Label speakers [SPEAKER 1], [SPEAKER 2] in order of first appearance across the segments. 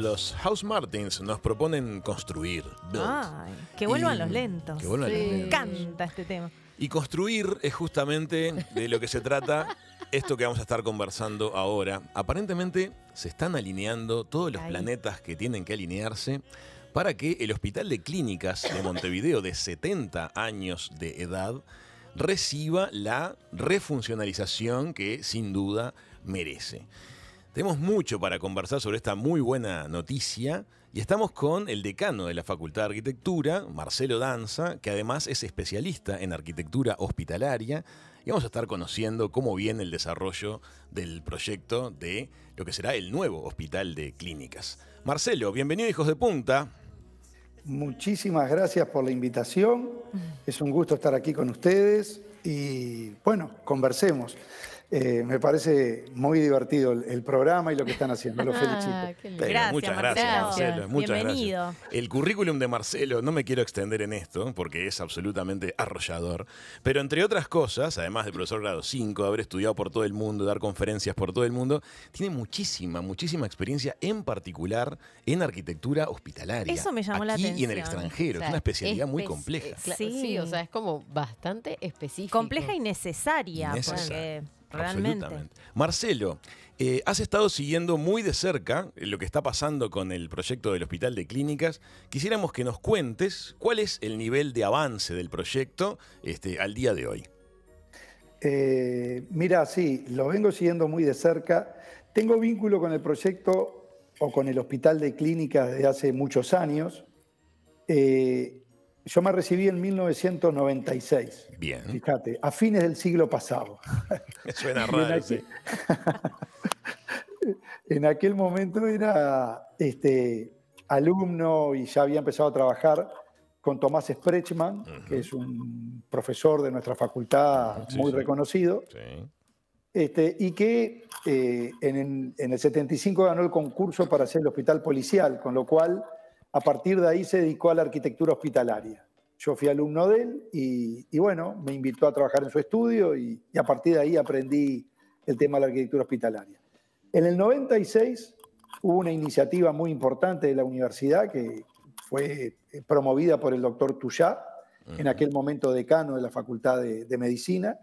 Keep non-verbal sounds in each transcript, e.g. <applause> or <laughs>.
[SPEAKER 1] los House Martins nos proponen construir. que vuelvan los
[SPEAKER 2] lentos. que vuelvan Me encanta este tema.
[SPEAKER 1] Y construir es justamente de lo que se trata <laughs> esto que vamos a estar conversando ahora. Aparentemente se están alineando todos los planetas que tienen que alinearse para que el Hospital de Clínicas de Montevideo de 70 años de edad reciba la refuncionalización que sin duda merece. Tenemos mucho para conversar sobre esta muy buena noticia y estamos con el decano de la Facultad de Arquitectura, Marcelo Danza, que además es especialista en arquitectura hospitalaria y vamos a estar conociendo cómo viene el desarrollo del proyecto de lo que será el nuevo Hospital de Clínicas. Marcelo, bienvenido Hijos de Punta.
[SPEAKER 3] Muchísimas gracias por la invitación. Es un gusto estar aquí con ustedes y bueno, conversemos. Eh, me parece muy divertido el, programa y lo que están haciendo. Lo <laughs> ah, felicito. muchas gracias, Marcelo.
[SPEAKER 1] Bienvenido. El currículum de Marcelo, no me quiero extender en esto porque es absolutamente arrollador, pero entre otras cosas, además de profesor grado 5, haber estudiado por todo el mundo, dar conferencias por todo el mundo, tiene muchísima, muchísima experiencia, en particular en arquitectura hospitalaria. Eso me llamó la atención. Y en el extranjero, es una especialidad muy compleja. Eh, sí. o
[SPEAKER 2] sea, es como bastante específica. Compleja y necesaria. Absolutamente.
[SPEAKER 1] Marcelo, eh, has estado siguiendo muy de cerca eh, lo que está pasando con el proyecto del Hospital de Clínicas. Quisiéramos que nos cuentes cuál es el nivel de avance del proyecto este, al día de hoy.
[SPEAKER 3] Eh, mira, sí, lo vengo siguiendo muy de cerca. Tengo vínculo con el proyecto o con el Hospital de Clínicas desde hace muchos años. Yo me recibí en 1996. Bien. Fíjate, a fines del siglo pasado.
[SPEAKER 1] <laughs> Suena
[SPEAKER 2] raro. en, aquel,
[SPEAKER 3] <laughs> en aquel momento era este, alumno y ya había empezado a trabajar con Tomás Sprechman, que es un profesor de nuestra facultad muy reconocido. Este, y que en, eh, en el 75 ganó el concurso para hacer el hospital policial, con lo cual a partir de ahí se dedicó a la arquitectura hospitalaria yo fui alumno de él y, bueno, me invitó a trabajar en su estudio y, a partir de ahí aprendí el tema de la arquitectura hospitalaria. En el 96 hubo una iniciativa muy importante de la universidad que fue eh, promovida por el doctor Tuyá, en aquel momento decano de la Facultad de, Medicina,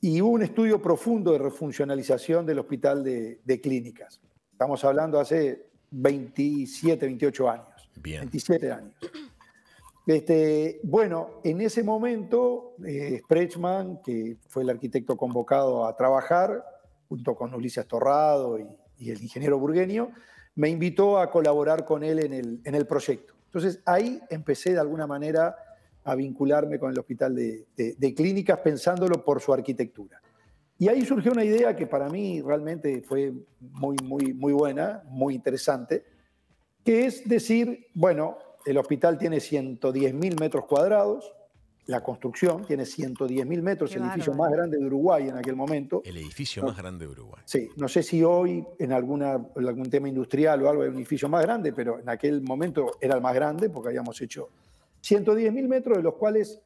[SPEAKER 3] y hubo un estudio profundo de refuncionalización del hospital de, de clínicas. Estamos hablando hace 27, 28 años. 27 años. Este, bueno, en ese momento, eh, Sprechman, que fue el arquitecto convocado a trabajar, junto con Ulises Torrado y, el ingeniero burgueño, me invitó a colaborar con él en el, proyecto. Entonces ahí empecé de alguna manera a vincularme con el hospital de, clínicas pensándolo por su arquitectura. Y ahí surgió una idea que para mí realmente fue muy, muy, muy buena, muy interesante, que es decir, bueno, el hospital tiene 110.000 metros cuadrados, la construcción tiene 110.000 metros, el edificio más grande de Uruguay en aquel momento. El edificio más
[SPEAKER 1] grande de Uruguay.
[SPEAKER 3] Sí, no sé si hoy en, algún tema industrial o algo hay un edificio más grande, pero en aquel momento era el más grande porque habíamos hecho 110.000 metros, de los cuales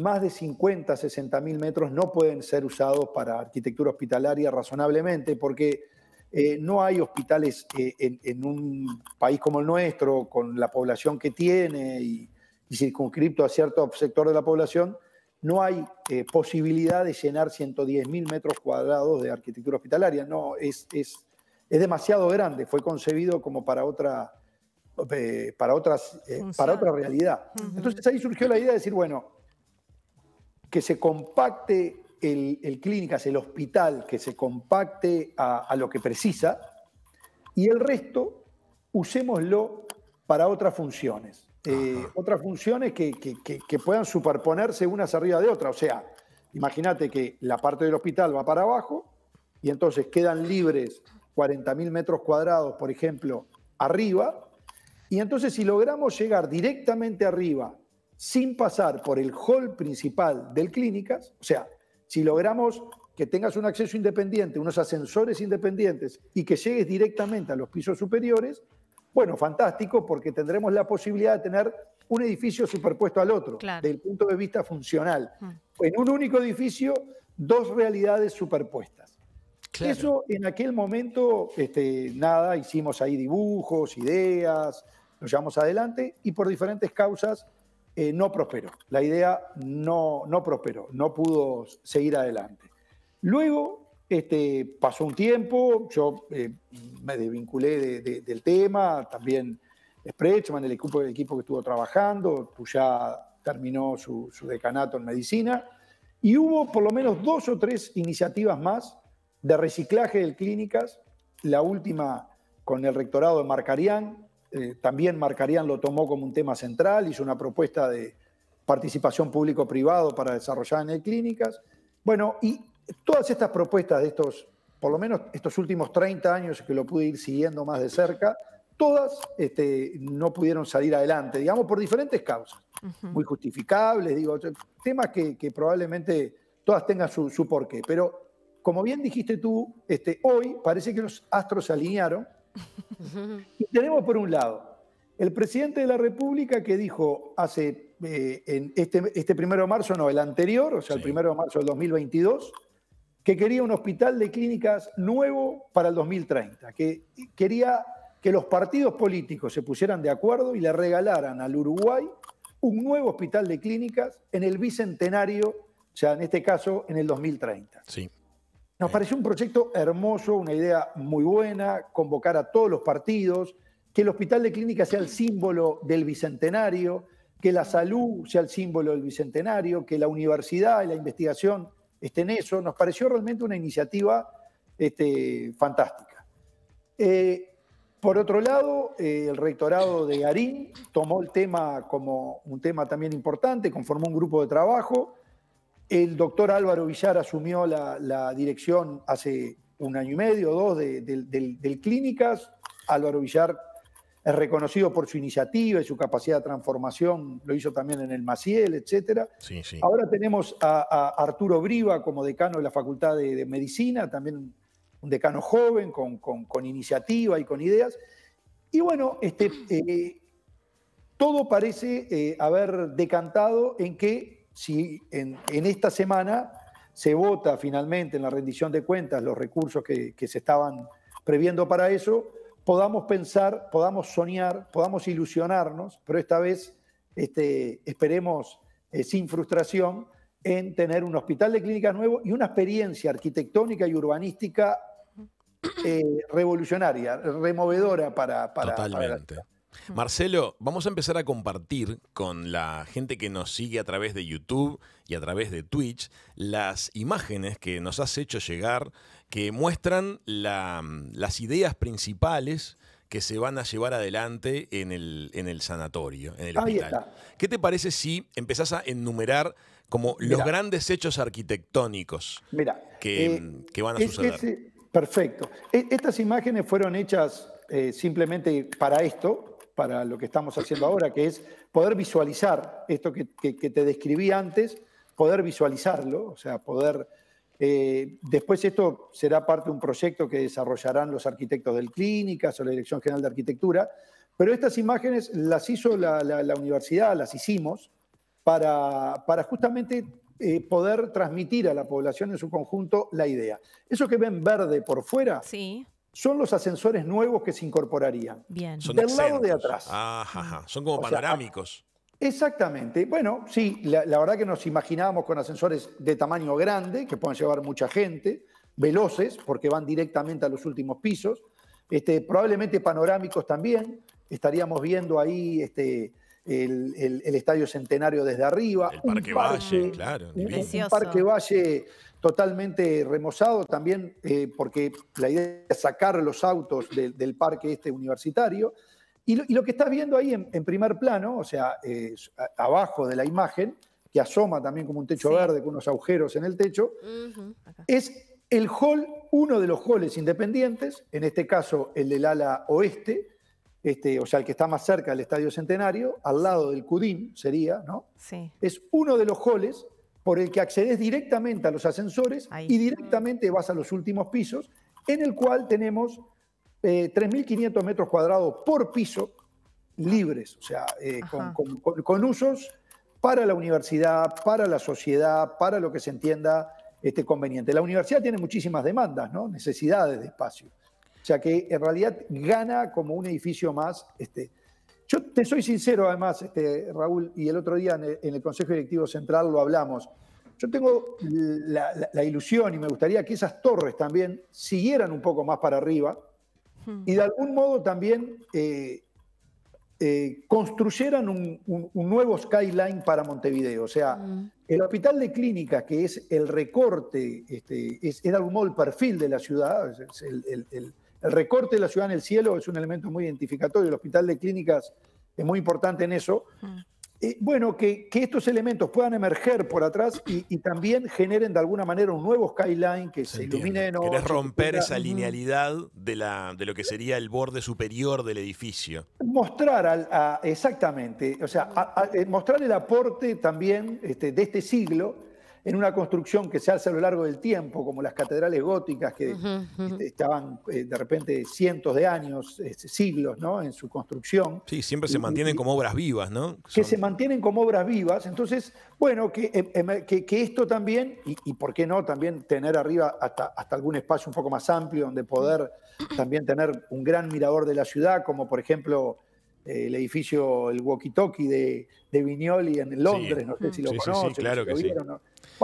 [SPEAKER 3] más de 50, 60.000 metros no pueden ser usados para arquitectura hospitalaria razonablemente, porque eh, no hay hospitales eh, en, un país como el nuestro, con la población que tiene y, circunscripto a cierto sector de la población, no hay eh, posibilidad de llenar 110.000 metros cuadrados de arquitectura hospitalaria. No, es, es, demasiado grande. Fue concebido como para otra, para otras, para otra realidad. Entonces ahí surgió la idea de decir, bueno, que se compacte el, clínicas, el hospital que se compacte a, lo que precisa y el resto usémoslo para otras funciones. Eh, otras funciones que, puedan superponerse unas arriba de otra. O sea, imagínate que la parte del hospital va para abajo y entonces quedan libres 40.000 metros cuadrados, por ejemplo, arriba. Y entonces si logramos llegar directamente arriba sin pasar por el hall principal del clínicas, o sea, si logramos que tengas un acceso independiente, unos ascensores independientes y que llegues directamente a los pisos superiores, bueno, fantástico porque tendremos la posibilidad de tener un edificio superpuesto al otro, del desde el punto de vista funcional. Mm. En un único edificio, dos realidades superpuestas. Eso en aquel momento, este, nada, hicimos ahí dibujos, ideas, lo llevamos adelante y por diferentes causas eh, no prosperó. La idea no, no prosperó, no pudo seguir adelante. Luego este, pasó un tiempo, yo eh, me desvinculé del tema, también Sprechman, el equipo, equipo que estuvo trabajando, pues ya terminó su, su decanato en medicina, y hubo por lo menos dos o tres iniciativas más de reciclaje de clínicas, la última con el rectorado de Marcarián, eh, también Marcarían lo tomó como un tema central, hizo una propuesta de participación público-privado para desarrollar en el clínicas. Bueno, y todas estas propuestas de estos, por lo menos estos últimos 30 años que lo pude ir siguiendo más de cerca, todas este, no pudieron salir adelante, digamos, por diferentes causas, muy justificables, digo, temas que, probablemente todas tengan su, porqué. Pero, como bien dijiste tú, este, hoy parece que los astros se alinearon
[SPEAKER 2] <laughs>
[SPEAKER 3] tenemos por un lado el presidente de la República que dijo hace eh, en este, este primero de marzo, no, el anterior, o sea, el primero de marzo del 2022, que quería un hospital de clínicas nuevo para el 2030, que quería que los partidos políticos se pusieran de acuerdo y le regalaran al Uruguay un nuevo hospital de clínicas en el bicentenario, o sea, en este caso, en el 2030. Sí. Nos pareció un proyecto hermoso, una idea muy buena, convocar a todos los partidos, que el hospital de clínica sea el símbolo del bicentenario, que la salud sea el símbolo del bicentenario, que la universidad y la investigación estén eso. Nos pareció realmente una iniciativa este, fantástica. Eh, por otro lado, eh, el rectorado de Garín tomó el tema como un tema también importante, conformó un grupo de trabajo el doctor Álvaro Villar asumió la, dirección hace un año y medio o dos de, del, Clínicas. Álvaro Villar es reconocido por su iniciativa y su capacidad de transformación, lo hizo también en el Maciel, etc. Ahora tenemos a, Arturo Briva como decano de la Facultad de, Medicina, también un decano joven, con, iniciativa y con ideas. Y bueno, este, eh, todo parece eh, haber decantado en que si en, esta semana se vota finalmente en la rendición de cuentas los recursos que, se estaban previendo para eso, podamos pensar, podamos soñar, podamos ilusionarnos, pero esta vez este, esperemos eh, sin frustración en tener un hospital de clínicas nuevo y una experiencia arquitectónica y urbanística eh, revolucionaria, removedora para, para, Totalmente.
[SPEAKER 1] Mm. Marcelo, vamos a empezar a compartir con la gente que nos sigue a través de YouTube y a través de Twitch las imágenes que nos has hecho llegar que muestran las ideas principales que se van a llevar adelante en el, sanatorio, en el hospital. ¿Qué te parece si empezás a enumerar como los grandes hechos arquitectónicos eh, que, van a suceder?
[SPEAKER 3] perfecto. E, estas imágenes fueron hechas eh, simplemente para esto, para lo que estamos haciendo ahora, que es poder visualizar esto que, te describí antes, poder visualizarlo, o sea, poder... Eh, después esto será parte de un proyecto que desarrollarán los arquitectos del clínica o la Dirección General de Arquitectura, pero estas imágenes las hizo la, universidad, las hicimos, para, justamente eh, poder transmitir a la población en su conjunto la idea. Eso que ven verde por fuera sí son los ascensores nuevos que se incorporarían. Bien. Son del lado de atrás.
[SPEAKER 1] Ah, ajá, Son como panorámicos.
[SPEAKER 3] Ah, exactamente. Bueno, sí, la, verdad que nos imaginábamos con ascensores de tamaño grande, que pueden llevar mucha gente, veloces, porque van directamente a los últimos pisos. Este, probablemente panorámicos también. Estaríamos viendo ahí este, el, Estadio Centenario desde arriba. El Parque, Valle, claro. un Parque Valle totalmente remozado también, eh, porque la idea es sacar los autos del parque este universitario. Y lo, que estás viendo ahí en, primer plano, o sea, abajo de la imagen, que asoma también como un techo verde con unos agujeros en el techo, es el hall, uno de los halls independientes, en este caso el del ala oeste, este, o sea, el que está más cerca del Estadio Centenario, al lado del Cudín sería, ¿no? Sí. Es uno de los halls por el que accedes directamente a los ascensores y directamente vas a los últimos pisos, en el cual tenemos 3.500 eh, metros cuadrados por piso libres, o sea, eh, con, usos para la universidad, para la sociedad, para lo que se entienda este, conveniente. La universidad tiene muchísimas demandas, ¿no? necesidades de espacio. O sea que en realidad gana como un edificio más este, yo te soy sincero, además, este, Raúl, y el otro día en el, Consejo Directivo Central lo hablamos. Yo tengo la, ilusión y me gustaría que esas torres también siguieran un poco más para arriba hmm. y de algún modo también eh, eh, construyeran un, nuevo skyline para Montevideo. O sea, hmm. el hospital de clínicas, que es el recorte, este, es, de algún modo el perfil de la ciudad, el, el recorte de la ciudad en el cielo es un elemento muy identificatorio. El hospital de clínicas es muy importante en eso. Mm. Eh, bueno, que, estos elementos puedan emerger por atrás y, también generen de alguna manera un nuevo skyline que se, ilumine Querés romper esa
[SPEAKER 1] linealidad de, lo que sería el borde superior del edificio.
[SPEAKER 3] Mostrar, exactamente, o sea, eh, mostrar el aporte también este, de este siglo en una construcción que se hace a lo largo del tiempo, como las catedrales góticas que este, estaban eh, de repente cientos de años, este, siglos, ¿no? En su construcción.
[SPEAKER 1] Sí, siempre se mantienen como obras vivas, ¿no?
[SPEAKER 3] Que se mantienen como obras vivas. Entonces, bueno, que, em, em, que, esto también, y, por qué no también tener arriba hasta, hasta algún espacio un poco más amplio donde poder también tener un gran mirador de la ciudad, como por ejemplo eh, el edificio, el walkie-talkie de, de, Vignoli en Londres, no sé si lo conocen, sí, claro que lo ¿no?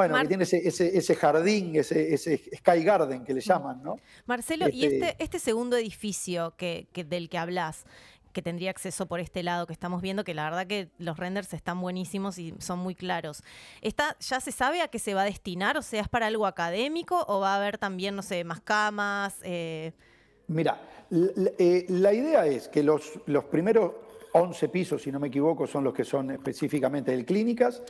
[SPEAKER 3] Bueno, que tiene ese, ese, jardín, ese, ese, Sky Garden que le llaman, ¿no?
[SPEAKER 2] Marcelo, y este, este, este segundo edificio que, del que hablas, que tendría acceso por este lado que estamos viendo, que la verdad que los renders están buenísimos y son muy claros. ¿Está, ¿Ya se sabe a qué se va a destinar? O sea, ¿es para algo académico o va a haber también, no sé, más camas? Eh?
[SPEAKER 3] Mira, eh, la, idea es que los, los primeros 11 pisos, si no me equivoco, son los que son específicamente del clínicas.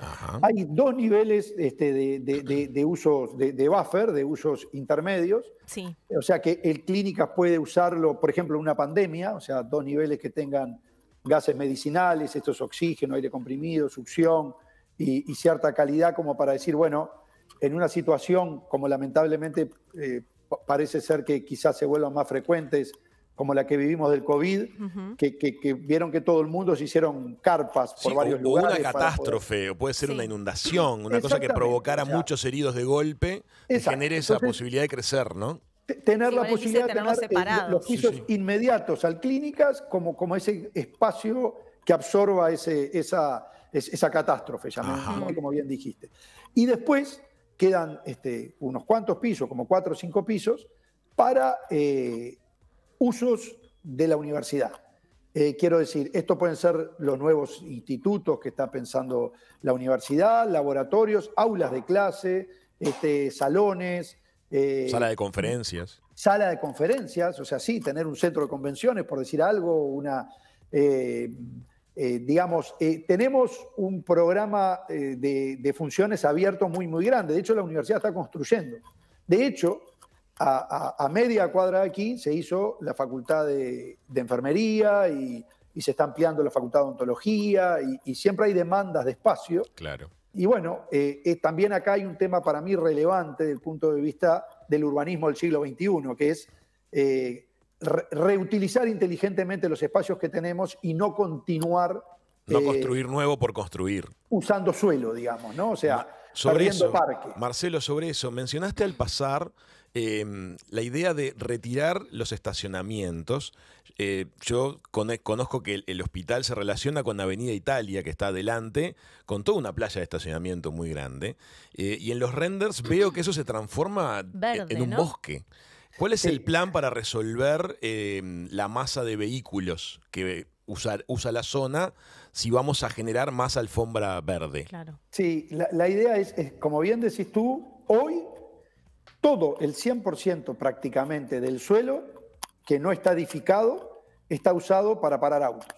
[SPEAKER 3] Hay dos niveles este, de, de, de, usos de, buffer, de usos intermedios. Sí. O sea que el clínicas puede usarlo, por ejemplo, en una pandemia, o sea, dos niveles que tengan gases medicinales, esto es oxígeno, aire comprimido, succión y, cierta calidad como para decir, bueno, en una situación como lamentablemente eh, parece ser que quizás se vuelvan más frecuentes como la que vivimos del COVID, que, vieron que todo el mundo se hicieron carpas por varios lugares. O una catástrofe,
[SPEAKER 1] o puede ser una inundación, una cosa que provocara muchos heridos de golpe, y genere esa posibilidad de crecer,
[SPEAKER 3] ¿no? Tener la posibilidad de tener eh, los pisos inmediatos al clínicas como, como ese espacio que absorba ese, esa, esa catástrofe, como bien dijiste. Y después quedan este, unos cuantos pisos, como cuatro o cinco pisos, para eh, usos de la universidad. Eh, quiero decir, estos pueden ser los nuevos institutos que está pensando la universidad, laboratorios, aulas de clase, este, salones. Eh, sala de
[SPEAKER 1] conferencias.
[SPEAKER 3] Sala de conferencias, o sea, sí, tener un centro de convenciones, por decir algo, una... Eh, digamos, tenemos un programa de, de, funciones abierto muy, muy grande. De hecho, la universidad está construyendo. De hecho, a, media cuadra aquí se hizo la facultad de, enfermería y, se está ampliando la facultad de ontología y, siempre hay demandas de espacio. Claro. Y bueno, eh, eh, también acá hay un tema para mí relevante desde el punto de vista del urbanismo del siglo XXI, que es eh, reutilizar inteligentemente los espacios que tenemos y no continuar.
[SPEAKER 1] No construir nuevo por construir.
[SPEAKER 3] Usando suelo, digamos, ¿no? O sea, sobre eso,
[SPEAKER 1] Marcelo, sobre eso, mencionaste al pasar Em, la idea de retirar los estacionamientos. Eh, yo conozco que el, hospital se relaciona con Avenida Italia, que está adelante, con toda una playa de estacionamiento muy grande. Eh, y en los renders veo que eso se transforma en un bosque. ¿Cuál es el plan para resolver em, la masa de vehículos que Usa, la zona si vamos a generar más alfombra verde.
[SPEAKER 2] Claro.
[SPEAKER 3] Sí, la, idea es, como bien decís tú, todo el 100% prácticamente del suelo que no está edificado está usado para parar autos.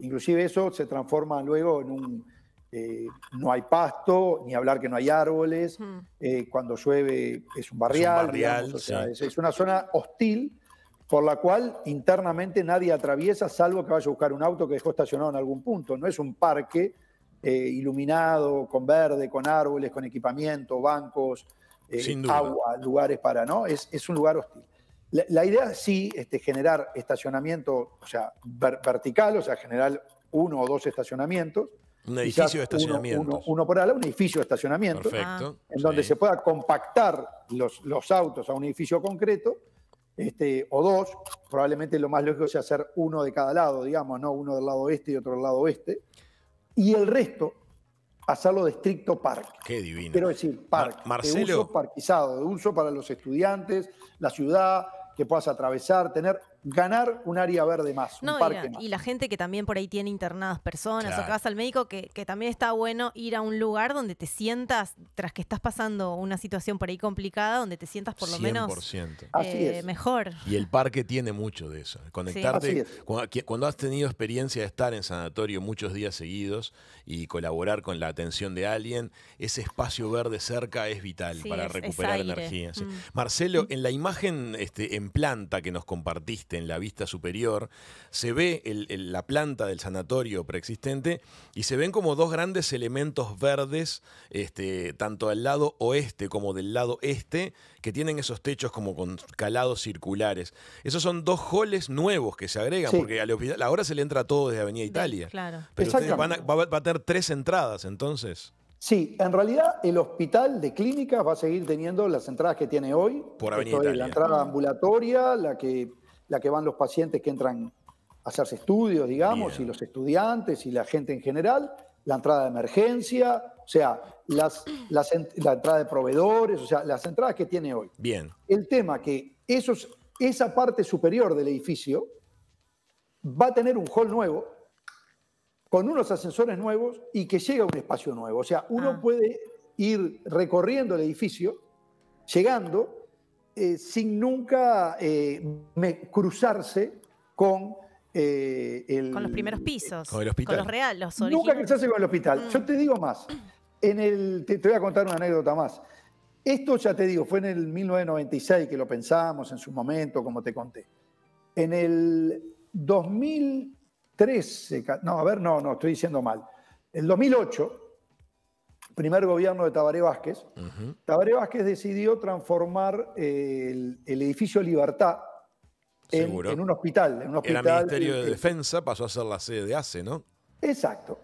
[SPEAKER 3] Inclusive eso se transforma luego en un... Eh, no hay pasto, ni hablar que no hay árboles, eh, cuando llueve es un barrial, es, o sea, es, una zona hostil por la cual internamente nadie atraviesa, salvo que vaya a buscar un auto que dejó estacionado en algún punto. No es un parque eh, iluminado, con verde, con árboles, con equipamiento, bancos, eh, agua, lugares para, ¿no? Es, es un lugar hostil. La, idea sí, este, generar estacionamiento, o sea, vertical, o sea, generar uno o dos estacionamientos. Un edificio de estacionamiento. Uno, por ala, un edificio de estacionamiento. Ah. En donde se pueda compactar los, los autos a un edificio concreto, este, o dos, probablemente lo más lógico sea hacer uno de cada lado, digamos, ¿no? Uno del lado este y otro del lado oeste. Y el resto, hacerlo de estricto parque. Qué divino. Quiero decir, parque, de uso parquizado, de uso para los estudiantes, la ciudad, que puedas atravesar, tener ganar un área verde más, un parque y la, Y
[SPEAKER 2] la gente que también por ahí tiene internadas personas o que vas al médico, que, también está bueno ir a un lugar donde te sientas, tras que estás pasando una situación por ahí complicada, donde te sientas por lo menos eh, mejor.
[SPEAKER 1] Y el parque tiene mucho de eso. ¿eh? Conectarte. Cuando, has tenido experiencia de estar en sanatorio muchos días seguidos y colaborar con la atención de alguien, ese espacio verde cerca es vital para recuperar energía. Mm. Marcelo, mm. en la imagen este, en planta que nos compartiste, en la vista superior, se ve la planta del sanatorio preexistente y se ven como dos grandes elementos verdes, este, tanto del lado oeste como del lado este, que tienen esos techos como con calados circulares. Esos son dos holes nuevos que se agregan, porque al la, ahora se le entra todo desde Avenida Italia. claro. Pero va, a tener tres entradas entonces.
[SPEAKER 3] Sí, en realidad el hospital de clínicas va a seguir teniendo las entradas que tiene hoy. Por Avenida Italia. la entrada ambulatoria, la que la que van los pacientes que entran a hacerse estudios, digamos, y los estudiantes y la gente en general, la entrada de emergencia, o sea, las, la entrada de proveedores, o sea, las entradas que tiene hoy. Bien. El tema que esa parte superior del edificio va a tener un hall nuevo, con unos ascensores nuevos y que llega a un espacio nuevo. O sea, uno ah. puede ir recorriendo el edificio, llegando, eh, sin nunca eh, cruzarse con eh, Con los primeros
[SPEAKER 2] pisos. Con el hospital. los reales, Nunca cruzarse
[SPEAKER 3] con el hospital. Mm. Yo te digo más. En el, te, voy a contar una anécdota más. Esto ya te digo, fue en el 1996 que lo pensamos en su momento, como te conté. En el 2013, no, a ver, no, no, estoy diciendo mal. El 2008 primer gobierno de Tabaré Vázquez, Tabaré Vázquez decidió transformar eh, el, edificio Libertad en, un hospital. En hospital Era Ministerio de, eh, eh,
[SPEAKER 1] Defensa, pasó a ser la sede de ACE, ¿no?
[SPEAKER 3] Exacto.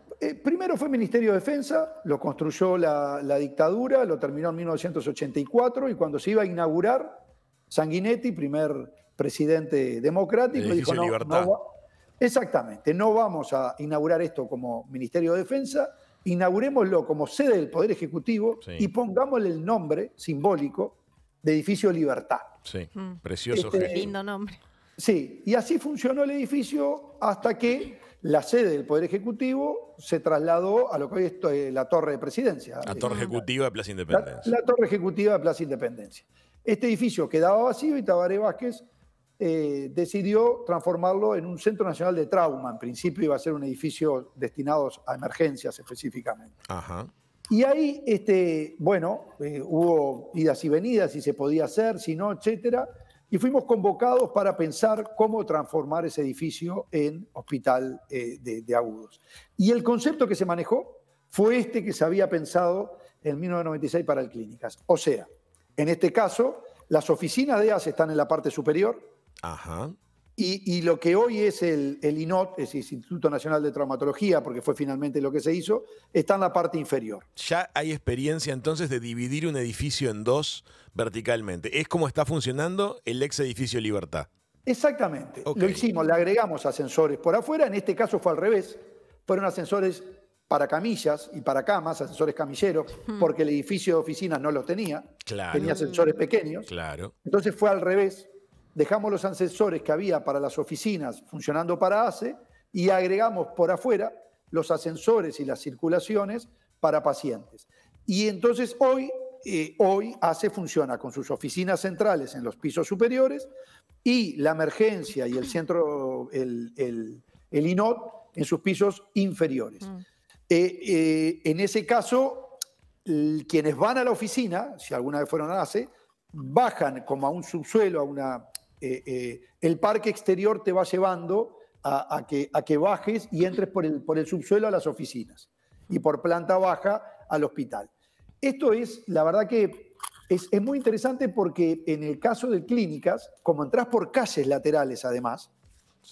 [SPEAKER 3] primero fue Ministerio de Defensa, lo construyó la, dictadura, lo terminó en 1984 y cuando se iba a inaugurar, Sanguinetti, primer presidente democrático, dijo, no, exactamente, no vamos a inaugurar esto como Ministerio de Defensa, inaugurémoslo como sede del Poder Ejecutivo y pongámosle el nombre simbólico de Edificio Libertad. Sí, mm. precioso. Este, lindo nombre. Sí, y así funcionó el edificio hasta que la sede del Poder Ejecutivo se trasladó a lo que hoy es eh, la Torre de Presidencia. La
[SPEAKER 1] Torre Ejecutiva de Plaza Independencia.
[SPEAKER 3] La, la Torre Ejecutiva de Plaza Independencia. Este edificio quedaba vacío y Tabaré Vázquez eh, decidió transformarlo en un centro nacional de trauma. En principio iba a ser un edificio destinado a emergencias específicamente. Y ahí, este, bueno, eh, hubo idas y venidas, si se podía hacer, si no, etcétera. Y fuimos convocados para pensar cómo transformar ese edificio en hospital eh, de, agudos. Y el concepto que se manejó fue este que se había pensado en 1996 para el Clínicas. O sea, en este caso, las oficinas de AS e están en la parte superior, Ajá. Y, lo que hoy es el, INOT, es el Instituto Nacional de Traumatología, porque fue finalmente lo que se hizo, está en la parte inferior.
[SPEAKER 1] Ya hay experiencia entonces de dividir un edificio en dos verticalmente. Es como está funcionando el ex edificio Libertad.
[SPEAKER 3] Exactamente. Lo hicimos, le agregamos ascensores por afuera, en este caso fue al revés. Fueron ascensores para camillas y para camas, ascensores camilleros, porque el edificio de oficinas no los tenía. Claro. Tenía ascensores pequeños. Claro. Entonces fue al revés dejamos los ascensores que había para las oficinas funcionando para ACE y agregamos por afuera los ascensores y las circulaciones para pacientes. Y entonces hoy, eh, hoy ACE funciona con sus oficinas centrales en los pisos superiores y la emergencia y el centro, el, el, INOT, en sus pisos inferiores. Mm. Eh, eh, en ese caso, quienes van a la oficina, si alguna vez fueron a ACE, bajan como a un subsuelo, a una eh, eh, el parque exterior te va llevando a, que, a que bajes y entres por el, por el subsuelo a las oficinas y por planta baja al hospital. Esto es, la verdad que es, muy interesante porque en el caso de clínicas, como entras por calles laterales además,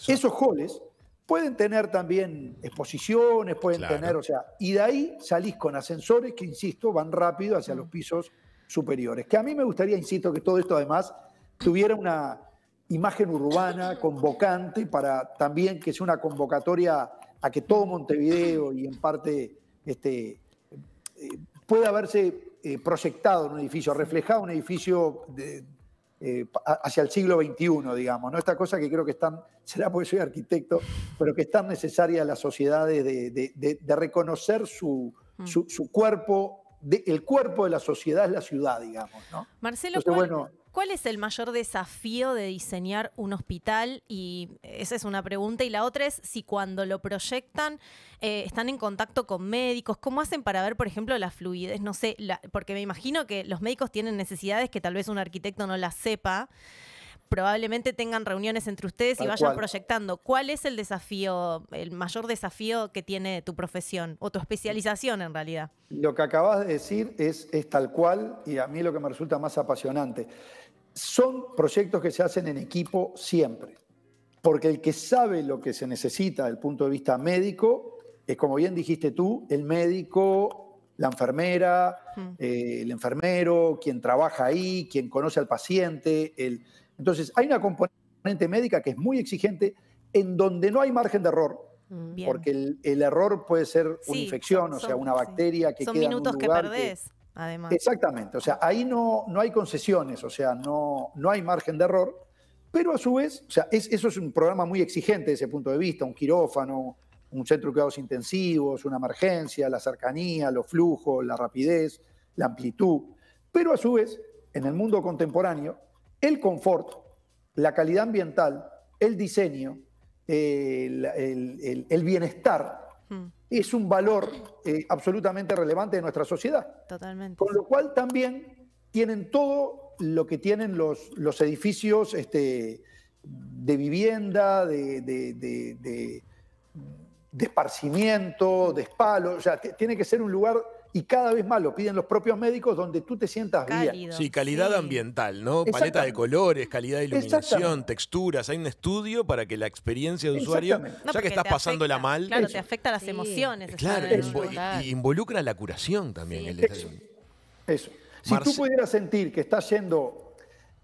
[SPEAKER 3] esos holes pueden tener también exposiciones, pueden tener, o sea, y de ahí salís con ascensores que, insisto, van rápido hacia los mm. pisos superiores. Que a mí me gustaría, insisto, que todo esto además tuviera una, imagen urbana convocante para también que sea una convocatoria a que todo Montevideo y en parte este, eh, pueda verse eh, proyectado en un edificio, reflejado un edificio eh, hacia el siglo XXI, digamos, ¿no? Esta cosa que creo que están, será porque soy arquitecto, pero que es tan necesaria a las sociedades de, reconocer mm. su, su, cuerpo, el cuerpo de la sociedad es la ciudad, digamos, ¿no?
[SPEAKER 2] Marcelo, ¿Cuál es el mayor desafío de diseñar un hospital? Y esa es una pregunta. Y la otra es si cuando lo proyectan eh, están en contacto con médicos. ¿Cómo hacen para ver, por ejemplo, la fluidez? No sé, porque me imagino que los médicos tienen necesidades que tal vez un arquitecto no las sepa probablemente tengan reuniones entre ustedes y vayan proyectando. ¿Cuál es el desafío, el mayor desafío que tiene tu profesión o tu especialización en realidad?
[SPEAKER 3] Lo que acabas de decir es, es tal cual y a mí lo que me resulta más apasionante son proyectos que se hacen en equipo siempre, porque el que sabe lo que se necesita desde el punto de vista médico, es como bien dijiste tú, el médico, la enfermera, eh, el enfermero, quien trabaja ahí, quien conoce al paciente. El... Entonces, hay una componente médica que es muy exigente, en donde no hay margen de error, mm. Porque el, error puede ser una infección, o sea, una bacteria que que perdés. Exactamente, o sea, ahí no, no hay concesiones, o sea, no, no hay margen de error, pero a su vez, o sea, eso es un programa muy exigente desde ese punto de vista, un quirófano, un centro de cuidados intensivos, una emergencia, la cercanía, los flujos, la rapidez, la amplitud, pero a su vez, en el mundo contemporáneo, el confort, la calidad ambiental, el diseño, el bienestar es un valor eh, absolutamente relevante de nuestra sociedad. Totalmente. Con lo cual también tienen todo lo que tienen los, los edificios este, de vivienda, de, de, de, esparcimiento, de espalos, O sea, tiene que ser un lugar y cada vez más lo piden los propios médicos donde tú te sientas bien. Sí,
[SPEAKER 1] calidad ambiental, ¿no? Paleta de colores, calidad de iluminación, texturas. Hay un estudio para que la experiencia de usuario, ya que estás pasando la mal. Claro, te
[SPEAKER 2] afecta las emociones. Claro, y
[SPEAKER 1] involucra la curación también.
[SPEAKER 3] eso. Si tú pudieras sentir que estás yendo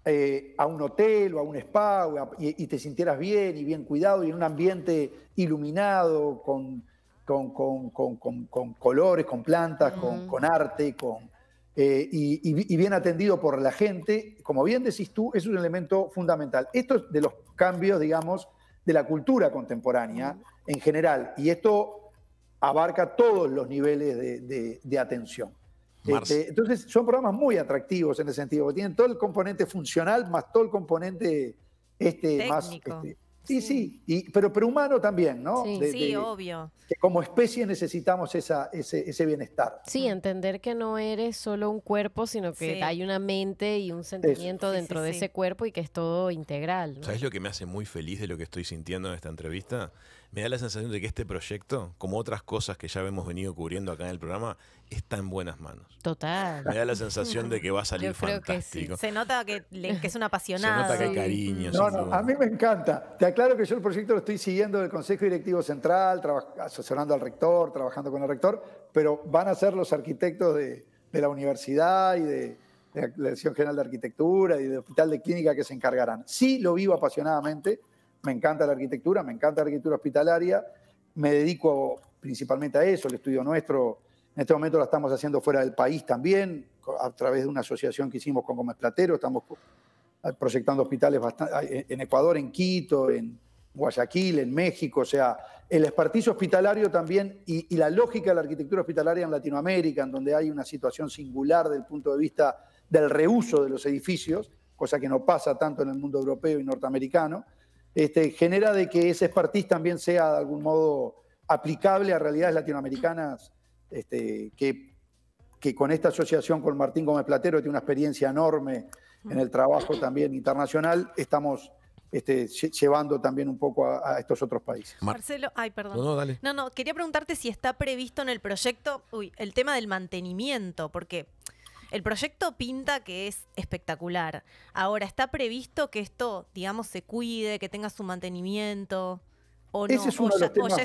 [SPEAKER 3] eh, a un hotel o a un spa y, y, te sintieras bien y bien cuidado y en un ambiente iluminado, con con, colores, con plantas, con, arte, eh, y, bien atendido por la gente, como bien decís tú, es un elemento fundamental. Esto es de los cambios, digamos, de la cultura contemporánea en general, y esto abarca todos los niveles de, atención. Este, entonces, son programas muy atractivos en ese sentido, porque tienen todo el componente funcional más todo el componente este, más... Este, Sí, sí, y, pero, pero humano también, ¿no? Sí, sí obvio. como especie necesitamos ese, bienestar.
[SPEAKER 2] Sí, entender que no eres solo un cuerpo, sino que hay una mente y un sentimiento dentro de ese cuerpo y que es todo integral. ¿Sabes
[SPEAKER 1] lo que me hace muy feliz de lo que estoy sintiendo en esta entrevista? me da la sensación de que este proyecto, como otras cosas que ya hemos venido cubriendo acá en el programa, está en buenas manos.
[SPEAKER 3] Total. Me
[SPEAKER 1] da la sensación de que va a salir Yo creo fantástico. Que sí. Se
[SPEAKER 3] nota
[SPEAKER 2] que, es un
[SPEAKER 3] apasionado. Se
[SPEAKER 2] nota que hay cariño. No, no,
[SPEAKER 3] a mí me encanta. Te aclaro que yo el proyecto lo estoy siguiendo del Consejo Directivo Central, asociando al rector, trabajando con el rector, pero van a ser los arquitectos de, la universidad y de, de la Dirección General de Arquitectura y del Hospital de Clínica que se encargarán. Sí lo vivo apasionadamente me encanta la arquitectura, me encanta la arquitectura hospitalaria, me dedico principalmente a eso, el estudio nuestro, en este momento lo estamos haciendo fuera del país también, a través de una asociación que hicimos con Gómez Platero, estamos ah, proyectando hospitales ah, en Ecuador, en Quito, en Guayaquil, en México, o sea, el espartizo hospitalario también y, y, la lógica de la arquitectura hospitalaria en Latinoamérica, en donde hay una situación singular desde el punto de vista del reuso de los edificios, cosa que no pasa tanto en el mundo europeo y norteamericano, este, genera de que ese expertise también sea de algún modo aplicable a realidades latinoamericanas este, que, con esta asociación con Martín Gómez Platero, tiene una experiencia enorme en el trabajo también internacional, estamos este, llevando también un poco a, estos otros países.
[SPEAKER 2] Marcelo, ay, perdón. No, no, dale. no, no, quería preguntarte si está previsto en el proyecto el tema del mantenimiento, porque... El proyecto pinta que es espectacular. Ahora, ¿está previsto que esto, digamos, se cuide, que tenga su mantenimiento? ¿O, es es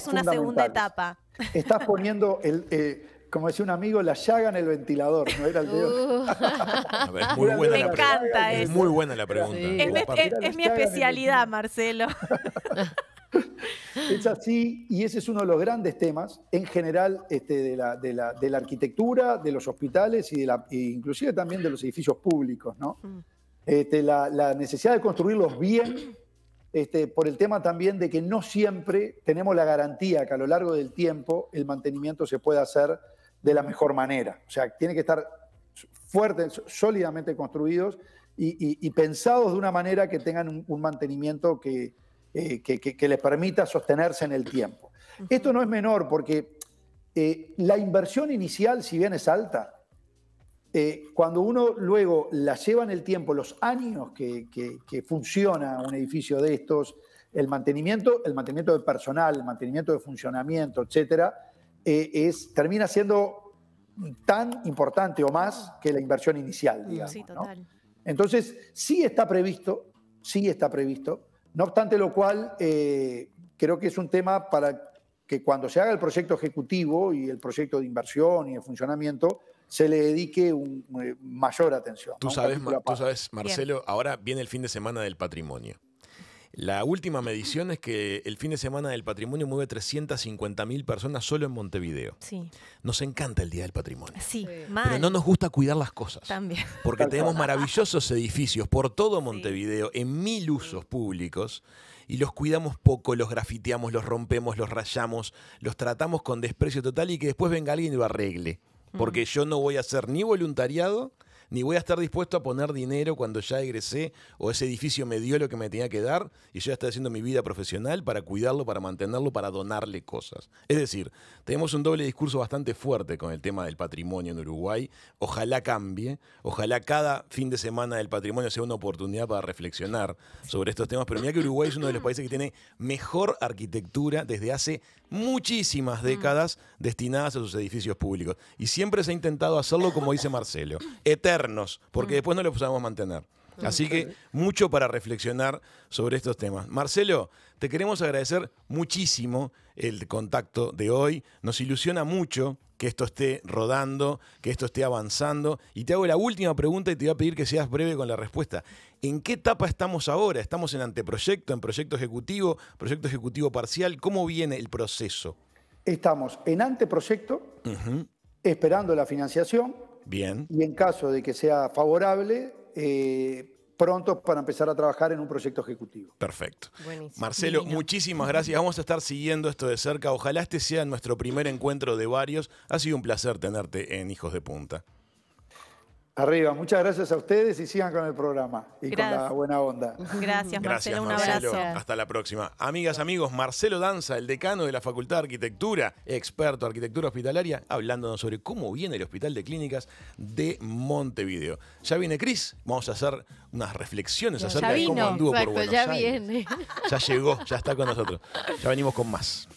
[SPEAKER 2] una segunda etapa?
[SPEAKER 3] Estás <laughs> poniendo el... Eh, como decía un amigo, la llaga en el ventilador, no era el
[SPEAKER 2] uh. muy buena Me encanta eso. Es muy buena la pregunta. es, mi especialidad, Marcelo. <laughs>
[SPEAKER 3] <laughs> Es así, y ese es uno de los grandes temas en general este, de, la, de, la, arquitectura, de los hospitales y de la, e inclusive también de los edificios públicos, ¿no? Mm. Este, la, necesidad de construirlos bien, este, por el tema también de que no siempre tenemos la garantía que a lo largo del tiempo el mantenimiento se pueda hacer de la mejor manera. O sea, tiene que estar fuertes, sólidamente construidos y, pensados de una manera que tengan un mantenimiento que, eh, que, les permita sostenerse en el tiempo. Esto no es menor porque eh, la inversión inicial, si bien es alta, eh, cuando uno luego la lleva en el tiempo, los años que, funciona un edificio de estos, el mantenimiento, el mantenimiento de personal, el mantenimiento de funcionamiento, etcétera, es, termina siendo tan importante o más que la inversión inicial, mm, total. Entonces, sí está previsto, sí está previsto no obstante lo cual, eh, creo que es un tema para que cuando se haga el proyecto ejecutivo y el proyecto de inversión y de funcionamiento, se le dedique un, eh, mayor atención. Tú, sabes, Marcelo,
[SPEAKER 1] ahora viene el fin de semana del patrimonio. La última medición es que el fin de semana del patrimonio mueve 350.000 personas solo en Montevideo. Sí. Nos encanta el Día del Patrimonio.
[SPEAKER 2] Sí, Pero no nos
[SPEAKER 1] gusta cuidar las cosas.
[SPEAKER 2] También. <laughs> Porque tenemos
[SPEAKER 1] maravillosos edificios por todo Montevideo, en mil usos públicos, y los cuidamos poco, los grafiteamos, los rompemos, los rayamos, los tratamos con desprecio total y que después venga alguien y lo arregle. Porque yo no voy a hacer ni voluntariado, ni voy a estar dispuesto a poner dinero cuando ya egresé o ese edificio me dio lo que me tenía que dar y yo ya estoy haciendo mi vida profesional para cuidarlo, para mantenerlo, para donarle cosas. Es decir, tenemos un doble discurso bastante fuerte con el tema del patrimonio en Uruguay. Ojalá cambie, ojalá cada fin de semana del patrimonio sea una oportunidad para reflexionar sobre estos temas, pero mira que Uruguay es uno de los países que tiene mejor arquitectura desde hace muchísimas mm. décadas destinadas a sus edificios públicos. Y siempre se ha intentado hacerlo como dice Marcelo, eterno porque mm. después no lo podemos mantener. Mm. Así que mucho para reflexionar sobre estos temas. Marcelo, te queremos agradecer muchísimo el contacto de hoy. Nos ilusiona mucho que esto esté rodando, que esto esté avanzando. Y te hago la última pregunta y te voy a pedir que seas breve con la respuesta. ¿En qué etapa estamos ahora? ¿Estamos en anteproyecto, en proyecto ejecutivo, proyecto ejecutivo parcial? ¿Cómo viene
[SPEAKER 3] el proceso? Estamos en anteproyecto, esperando la financiación. Bien. Y en caso de que sea favorable, eh, pronto para empezar a trabajar en un proyecto ejecutivo.
[SPEAKER 1] Perfecto. Marcelo, muchísimas gracias. Vamos a estar siguiendo esto de cerca. Ojalá este sea nuestro primer encuentro de varios. Ha sido un placer tenerte en Hijos de Punta.
[SPEAKER 3] Arriba, muchas gracias a ustedes y sigan con el programa y con la buena onda. Gracias, Marcelo, un abrazo. Hasta
[SPEAKER 1] la próxima. Amigas, amigos, Marcelo Danza, el decano de la Facultad de Arquitectura, experto en arquitectura hospitalaria, hablándonos sobre cómo viene el Hospital de Clínicas de Montevideo. Ya viene Cris, vamos a hacer unas reflexiones acerca de cómo anduvo por Buenos ya Viene. Ya llegó, ya está con nosotros. Ya venimos con más.